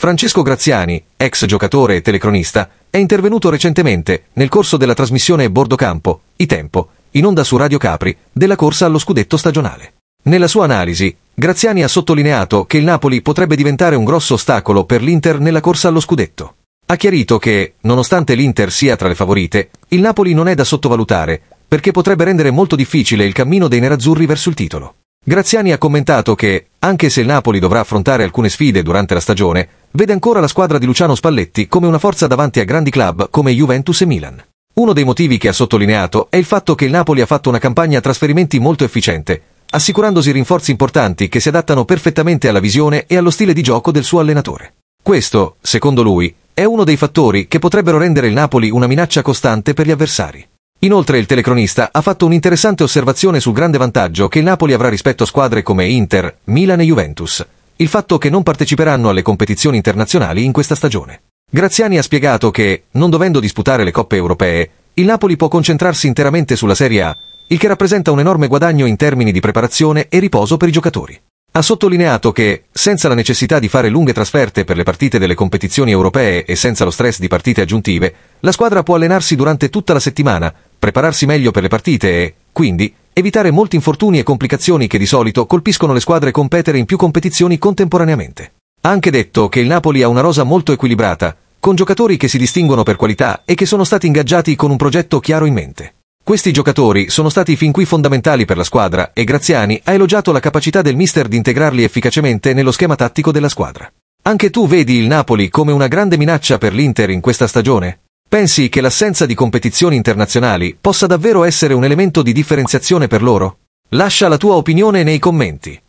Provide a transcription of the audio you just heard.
Francesco Graziani, ex giocatore e telecronista, è intervenuto recentemente nel corso della trasmissione Bordo Campo, I Tempo, in onda su Radio Capri, della corsa allo scudetto stagionale. Nella sua analisi, Graziani ha sottolineato che il Napoli potrebbe diventare un grosso ostacolo per l'Inter nella corsa allo scudetto. Ha chiarito che, nonostante l'Inter sia tra le favorite, il Napoli non è da sottovalutare, perché potrebbe rendere molto difficile il cammino dei nerazzurri verso il titolo. Graziani ha commentato che, anche se il Napoli dovrà affrontare alcune sfide durante la stagione, vede ancora la squadra di Luciano Spalletti come una forza davanti a grandi club come Juventus e Milan. Uno dei motivi che ha sottolineato è il fatto che il Napoli ha fatto una campagna a trasferimenti molto efficiente, assicurandosi rinforzi importanti che si adattano perfettamente alla visione e allo stile di gioco del suo allenatore. Questo, secondo lui, è uno dei fattori che potrebbero rendere il Napoli una minaccia costante per gli avversari. Inoltre il telecronista ha fatto un'interessante osservazione sul grande vantaggio che il Napoli avrà rispetto a squadre come Inter, Milan e Juventus, il fatto che non parteciperanno alle competizioni internazionali in questa stagione. Graziani ha spiegato che, non dovendo disputare le coppe europee, il Napoli può concentrarsi interamente sulla Serie A, il che rappresenta un enorme guadagno in termini di preparazione e riposo per i giocatori. Ha sottolineato che, senza la necessità di fare lunghe trasferte per le partite delle competizioni europee e senza lo stress di partite aggiuntive, la squadra può allenarsi durante tutta la settimana, prepararsi meglio per le partite e, quindi, evitare molti infortuni e complicazioni che di solito colpiscono le squadre competere in più competizioni contemporaneamente. Ha anche detto che il Napoli ha una rosa molto equilibrata, con giocatori che si distinguono per qualità e che sono stati ingaggiati con un progetto chiaro in mente. Questi giocatori sono stati fin qui fondamentali per la squadra e Graziani ha elogiato la capacità del mister di integrarli efficacemente nello schema tattico della squadra. Anche tu vedi il Napoli come una grande minaccia per l'Inter in questa stagione? Pensi che l'assenza di competizioni internazionali possa davvero essere un elemento di differenziazione per loro? Lascia la tua opinione nei commenti.